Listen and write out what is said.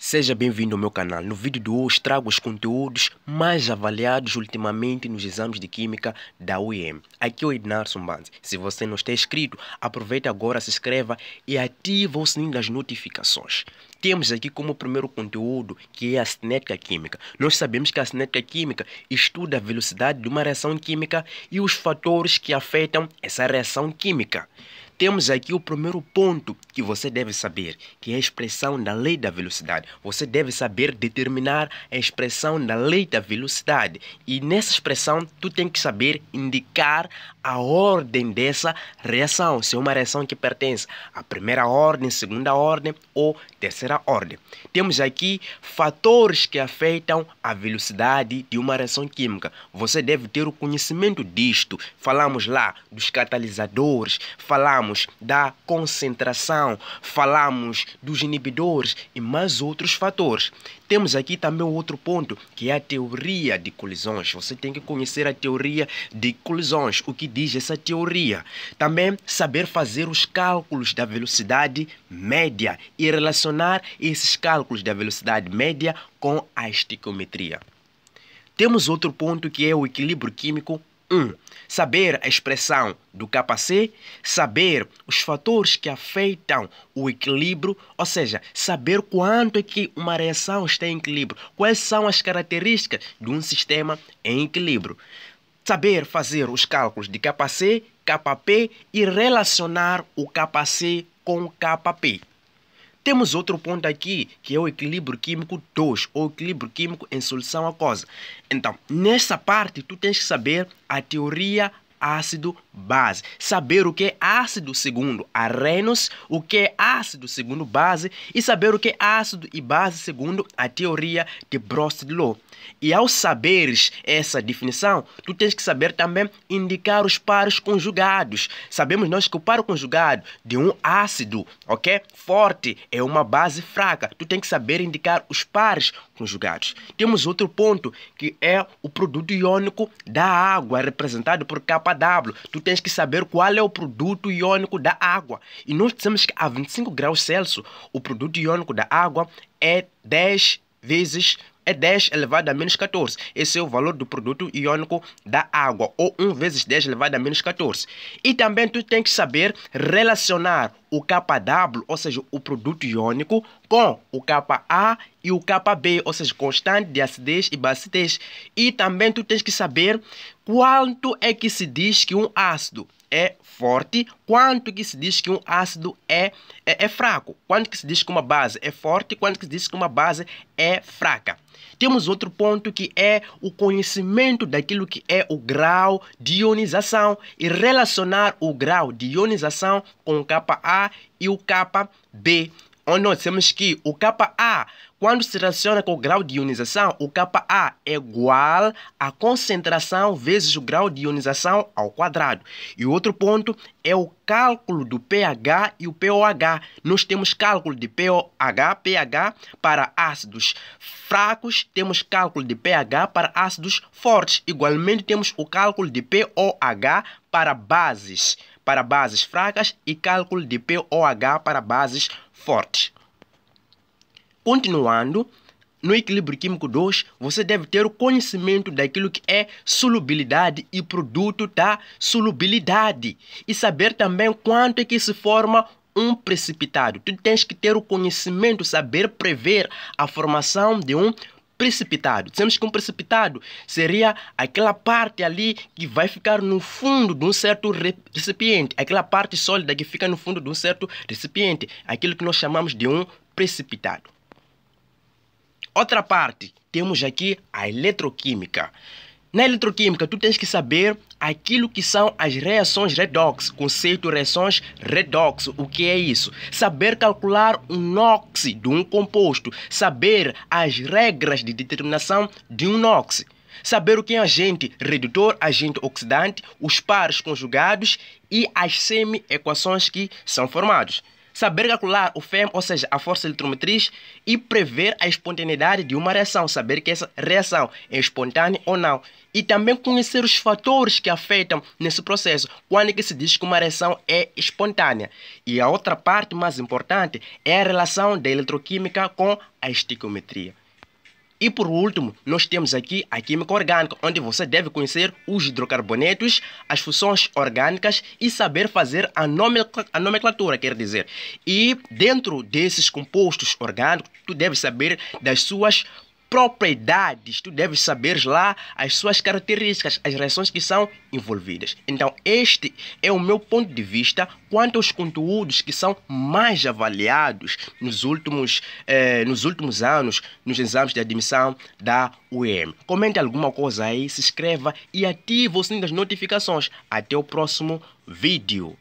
Seja bem-vindo ao meu canal. No vídeo de hoje trago os conteúdos mais avaliados ultimamente nos exames de Química da UEM. Aqui é o Ednarson Banz. Se você não está inscrito, aproveite agora, se inscreva e ative o sininho das notificações. Temos aqui como primeiro conteúdo que é a cinética química. Nós sabemos que a cinética química estuda a velocidade de uma reação química e os fatores que afetam essa reação química. Temos aqui o primeiro ponto que você deve saber, que é a expressão da lei da velocidade. Você deve saber determinar a expressão da lei da velocidade. E nessa expressão, tu tem que saber indicar a ordem dessa reação, se é uma reação que pertence à primeira ordem, segunda ordem ou terceira ordem. Temos aqui fatores que afetam a velocidade de uma reação química. Você deve ter o conhecimento disto. Falamos lá dos catalisadores, falamos falamos da concentração, falamos dos inibidores e mais outros fatores. Temos aqui também outro ponto, que é a teoria de colisões. Você tem que conhecer a teoria de colisões, o que diz essa teoria. Também saber fazer os cálculos da velocidade média e relacionar esses cálculos da velocidade média com a estequiometria. Temos outro ponto que é o equilíbrio químico 1. Saber a expressão do KC, saber os fatores que afetam o equilíbrio, ou seja, saber quanto é que uma reação está em equilíbrio, quais são as características de um sistema em equilíbrio. Saber fazer os cálculos de KC, KP e relacionar o KC com o KP. Temos outro ponto aqui, que é o equilíbrio químico 2, ou equilíbrio químico em solução aquosa. Então, nessa parte, tu tens que saber a teoria ácido-base. Saber o que é ácido segundo Arrhenius, o que é ácido segundo base e saber o que é ácido e base segundo a teoria de Brosted E ao saberes essa definição, tu tens que saber também indicar os pares conjugados. Sabemos nós que o par conjugado de um ácido, ok? Forte é uma base fraca. Tu tens que saber indicar os pares conjugados. Temos outro ponto que é o produto iônico da água, representado por K tu tens que saber qual é o produto iônico da água. E nós dizemos que a 25 graus Celsius, o produto iônico da água é 10 vezes é 10 elevado a menos 14. Esse é o valor do produto iônico da água, ou 1 vezes 10 elevado a menos 14. E também tu tem que saber relacionar o KW, ou seja, o produto iônico, com o KA e o KB, ou seja, constante de acidez e bacidez. E também tu tens que saber quanto é que se diz que um ácido é forte, quanto que se diz que um ácido é, é, é, fraco, quanto que se diz que uma base é forte, quanto que se diz que uma base é fraca. Temos outro ponto que é o conhecimento daquilo que é o grau de ionização e relacionar o grau de ionização com o KA e o KB onde nós que o KA, quando se relaciona com o grau de ionização, o KA é igual à concentração vezes o grau de ionização ao quadrado. E outro ponto é o cálculo do pH e o pOH. Nós temos cálculo de pOH, pH para ácidos fracos, temos cálculo de pH para ácidos fortes. Igualmente temos o cálculo de pOH para bases, para bases fracas e cálculo de pOH para bases fortes forte. Continuando, no equilíbrio químico 2, você deve ter o conhecimento daquilo que é solubilidade e produto da solubilidade. E saber também quanto é que se forma um precipitado. Tu tens que ter o conhecimento, saber prever a formação de um precipitado precipitado. Dizemos que um precipitado seria aquela parte ali que vai ficar no fundo de um certo recipiente, aquela parte sólida que fica no fundo de um certo recipiente, aquilo que nós chamamos de um precipitado. Outra parte, temos aqui a eletroquímica. Na eletroquímica, tu tens que saber aquilo que são as reações redox, conceito reações redox, o que é isso? Saber calcular o NOx de um composto, saber as regras de determinação de um NOx, saber o que é agente redutor, agente oxidante, os pares conjugados e as semi-equações que são formados. Saber calcular o FEM, ou seja, a força eletromotriz, e prever a espontaneidade de uma reação, saber que essa reação é espontânea ou não. E também conhecer os fatores que afetam nesse processo, quando é que se diz que uma reação é espontânea. E a outra parte mais importante é a relação da eletroquímica com a estequiometria. E por último, nós temos aqui a química orgânica, onde você deve conhecer os hidrocarbonetos, as funções orgânicas e saber fazer a, a nomenclatura, quer dizer. E dentro desses compostos orgânicos, tu deve saber das suas propriedades, tu deves saber lá as suas características, as reações que são envolvidas. Então, este é o meu ponto de vista quanto aos conteúdos que são mais avaliados nos últimos, eh, nos últimos anos nos exames de admissão da UEM. Comente alguma coisa aí, se inscreva e ative o sininho das notificações. Até o próximo vídeo.